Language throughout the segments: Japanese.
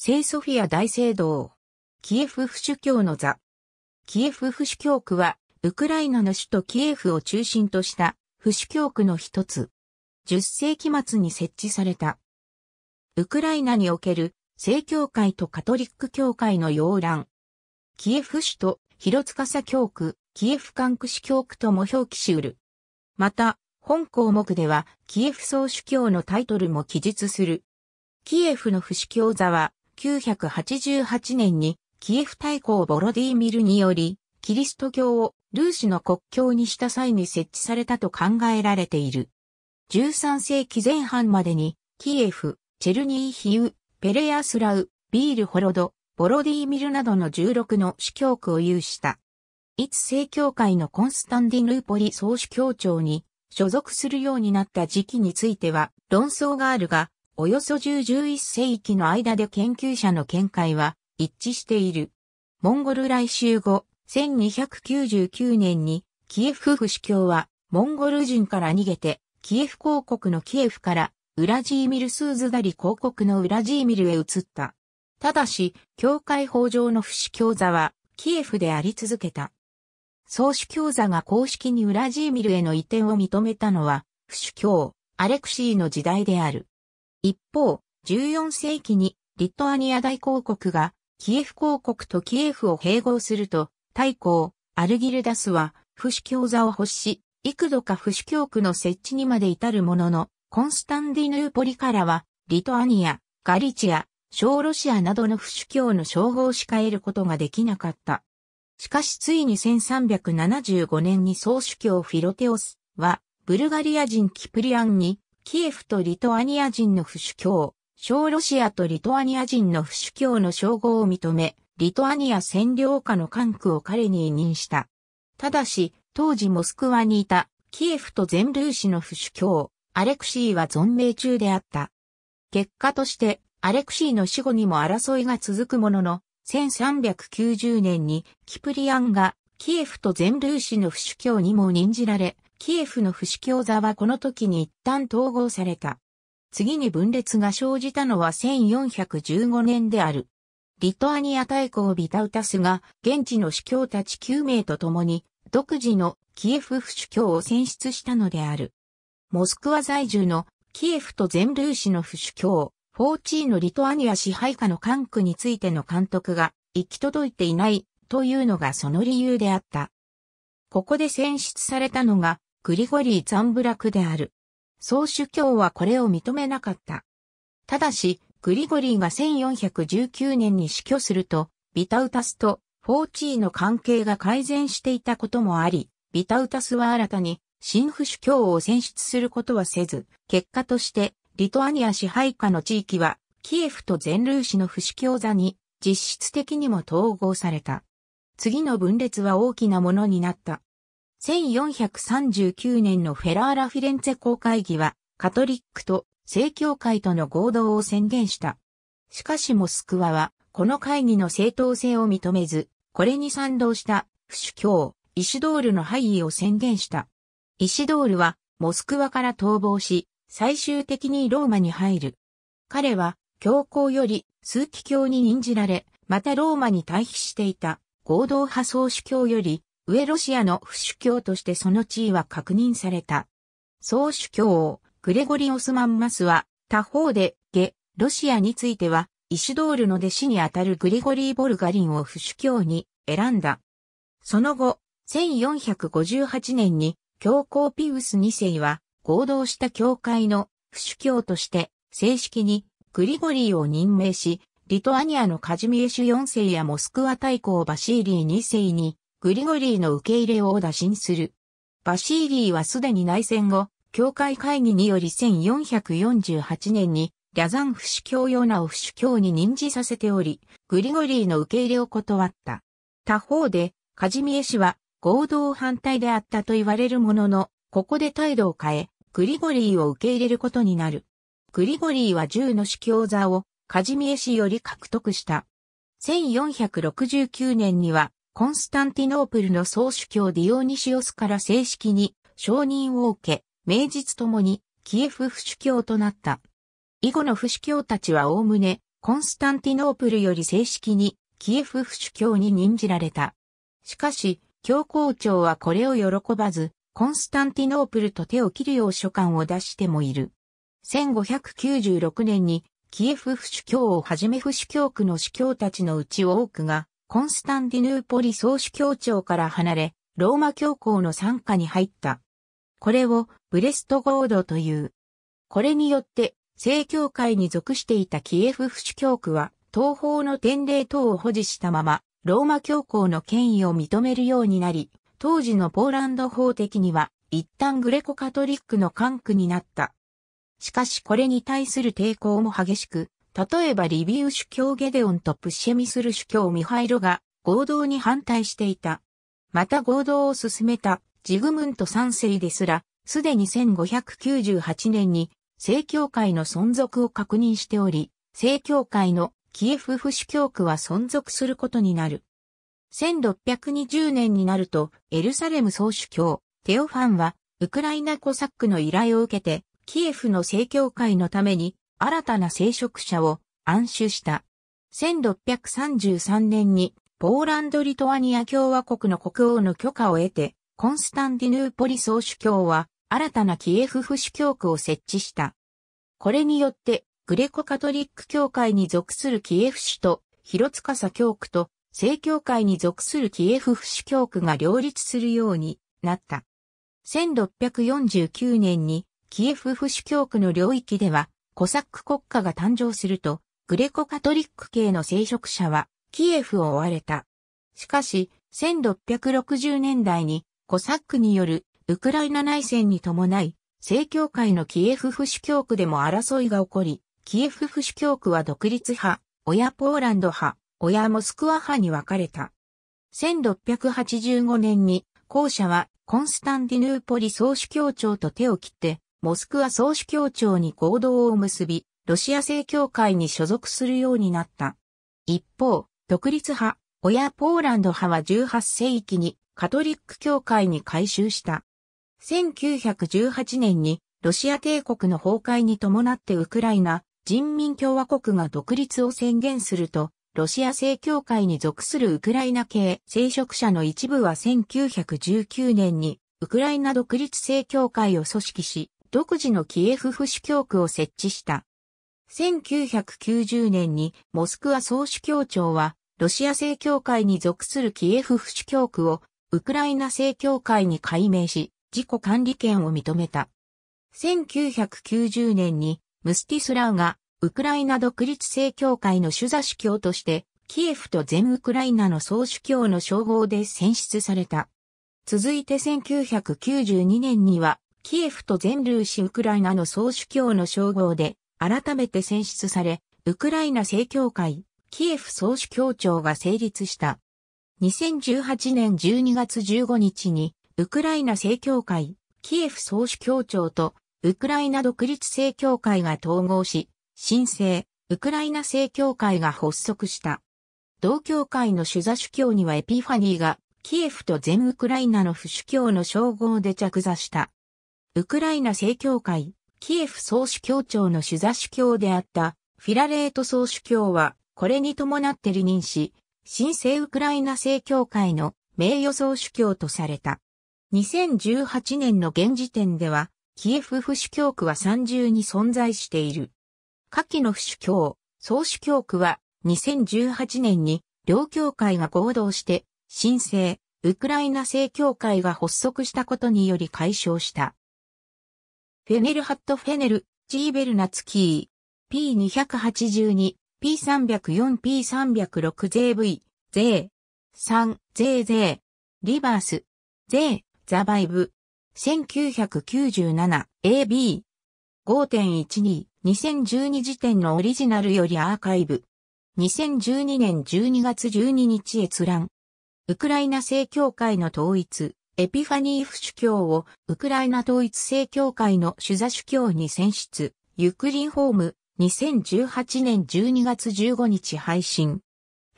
聖ソフィア大聖堂。キエフ府主教の座。キエフ府主教区は、ウクライナの首都キエフを中心とした府主教区の一つ。10世紀末に設置された。ウクライナにおける聖教会とカトリック教会の要覧。キエフ市と広さ教区、キエフ管区市教区とも表記しうる。また、本項目では、キエフ総主教のタイトルも記述する。キエフの不死教座は、1988年にキエフ大公ボロディーミルにより、キリスト教をルーシの国境にした際に設置されたと考えられている。13世紀前半までに、キエフ、チェルニーヒウ、ペレアスラウ、ビールホロド、ボロディーミルなどの16の主教区を有した。いつ正教会のコンスタンディヌーポリ総主教庁に所属するようになった時期については論争があるが、およそ10-11世紀の間で研究者の見解は一致している。モンゴル来襲後、1299年にキエフ府主教はモンゴル人から逃げて、キエフ公国のキエフからウラジーミルスーズダリ公国のウラジーミルへ移った。ただし、教会法上の不死教座は、キエフであり続けた。総主教座が公式にウラジーミルへの移転を認めたのは、不死教、アレクシーの時代である。一方、14世紀にリトアニア大公国がキエフ公国とキエフを併合すると、大公、アルギルダスは、不死教座を欲し、幾度か不死教区の設置にまで至るものの、コンスタンディヌーポリからは、リトアニア、ガリチア、小ロシアなどの不死教の称号しか得ることができなかった。しかしついに1375年に総主教フィロテオスは、ブルガリア人キプリアンにキエフとリトアニア人の不主教、小ロシアとリトアニア人の不主教の称号を認め、リトアニア占領下の管区を彼に委任した。ただし、当時モスクワにいたキエフと全ルーシの不主教、アレクシーは存命中であった。結果として、アレクシーの死後にも争いが続くものの、1390年にキプリアンがキエフと全ルーシの不主教にも任じられ、キエフの不死教座はこの時に一旦統合された。次に分裂が生じたのは1415年である。リトアニア大公ビタウタスが現地の司教たち9名と共に独自のキエフ不主教を選出したのである。モスクワ在住のキエフと全ルーシの不主教、フォーチーのリトアニア支配下の管区についての監督が行き届いていないというのがその理由であった。ここで選出されたのがグリゴリー・ザンブラクである。総主教はこれを認めなかった。ただし、グリゴリーが1419年に死去すると、ビタウタスとフォーチーの関係が改善していたこともあり、ビタウタスは新たに新府主教を選出することはせず、結果としてリトアニア支配下の地域はキエフと全ルーシの不主教座に実質的にも統合された。次の分裂は大きなものになった。1439年のフェラーラ・フィレンツェ公会議は、カトリックと正教会との合同を宣言した。しかしモスクワは、この会議の正当性を認めず、これに賛同した、不主教、イシドールの敗意を宣言した。イシドールは、モスクワから逃亡し、最終的にローマに入る。彼は、教皇より、枢機教に任じられ、またローマに退避していた、合同派総主教より、上ロシアの不主教としてその地位は確認された。総主教王、グレゴリオスマンマスは、他方で、下、ロシアについては、イシュドールの弟子にあたるグリゴリー・ボルガリンを不主教に選んだ。その後、1458年に、教皇ピウス2世は、合同した教会の不主教として、正式にグリゴリーを任命し、リトアニアのカジミエシュ4世やモスクワ大公バシーリー2世にグリゴリーの受け入れを打診する。バシーリーはすでに内戦後、教会会議により1448年に、ャザンフ主教ヨナフ主教に任じさせており、グリゴリーの受け入れを断った。他方で、カジミエ氏は合同反対であったと言われるものの、ここで態度を変え、グリゴリーを受け入れることになる。グリゴリーは10の司教座をカジミエ氏より獲得した。1469年にはコンスタンティノープルの総主教ディオニシオスから正式に承認を受け、名実ともにキエフ不主教となった。以後の不主教たちはおおむね、コンスタンティノープルより正式にキエフ不主教に任じられた。しかし、教皇庁はこれを喜ばず、コンスタンティノープルと手を切るよう書簡を出してもいる。1596年にキエフ不主教をはじめ不主教区の主教たちのうち多くがコンスタンディヌーポリ総主教庁から離れ、ローマ教皇の参加に入った。これをブレストゴードという。これによって、正教会に属していたキエフ府主教区は、東方の天霊等を保持したまま、ローマ教皇の権威を認めるようになり、当時のポーランド法的には、一旦グレコカトリックの管区になった。しかしこれに対する抵抗も激しく、例えばリビウ主教ゲデオンとプッシェミスル主教ミハイロが合同に反対していた。また合同を進めたジグムント三世ですら、すでに1598年に正教会の存続を確認しており、正教会のキエフ府主教区は存続することになる。1620年になると、エルサレム総主教、テオファンは、ウクライナコサックの依頼を受けて、キエフの正教会のために、新たな聖職者を暗守した。1633年にポーランド・リトアニア共和国の国王の許可を得て、コンスタンディヌーポリ総主教は新たなキエフ府主教区を設置した。これによってグレコカトリック教会に属するキエフ市と広サ教区と正教会に属するキエフ府主教区が両立するようになった。1649年にキエフ府主教区の領域ではコサック国家が誕生すると、グレコカトリック系の聖職者は、キエフを追われた。しかし、1660年代に、コサックによるウクライナ内戦に伴い、正教会のキエフ府主教区でも争いが起こり、キエフ府主教区は独立派、親ポーランド派、親モスクワ派に分かれた。1685年に、後者はコンスタンディヌーポリ総主教庁と手を切って、モスクワ総主教庁に合同を結び、ロシア正教会に所属するようになった。一方、独立派、親ポーランド派は18世紀にカトリック教会に改修した。1918年にロシア帝国の崩壊に伴ってウクライナ人民共和国が独立を宣言すると、ロシア正教会に属するウクライナ系聖職者の一部は1919年にウクライナ独立正教会を組織し、独自のキエフ府主教区を設置した。1990年にモスクワ総主教庁は、ロシア正教会に属するキエフ府主教区を、ウクライナ正教会に改名し、自己管理権を認めた。1990年に、ムスティスラウが、ウクライナ独立正教会の主座主教として、キエフと全ウクライナの総主教の称号で選出された。続いて1992年には、キエフと全ルーシウクライナの総主教の称号で改めて選出され、ウクライナ正教会、キエフ総主教庁が成立した。2018年12月15日に、ウクライナ正教会、キエフ総主教庁と、ウクライナ独立正教会が統合し、新生、ウクライナ正教会が発足した。同教会の主座主教にはエピファニーが、キエフと全ウクライナの不主教の称号で着座した。ウクライナ正教会、キエフ総主教庁の主座主教であったフィラレート総主教は、これに伴って離任し、新生ウクライナ正教会の名誉総主教とされた。2018年の現時点では、キエフ府主教区は30に存在している。下記の府主教、総主教区は2018年に両教会が合同して、新生、ウクライナ正教会が発足したことにより解消した。フェネルハットフェネル、ジーベルナツキー、P282、P304、P306 税 V、税、3、税税、リバース、税、ザバイブ、1997、AB、5.12、2012時点のオリジナルよりアーカイブ。2012年12月12日閲覧。ウクライナ正教会の統一。エピファニーフ主教をウクライナ統一正教会の主座主教に選出、ユクリンホーム、2018年12月15日配信。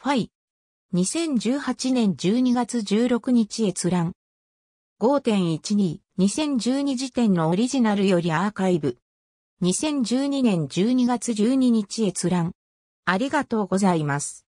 ファイ。2018年12月16日閲覧。5.12、2012時点のオリジナルよりアーカイブ。2012年12月12日閲覧。ありがとうございます。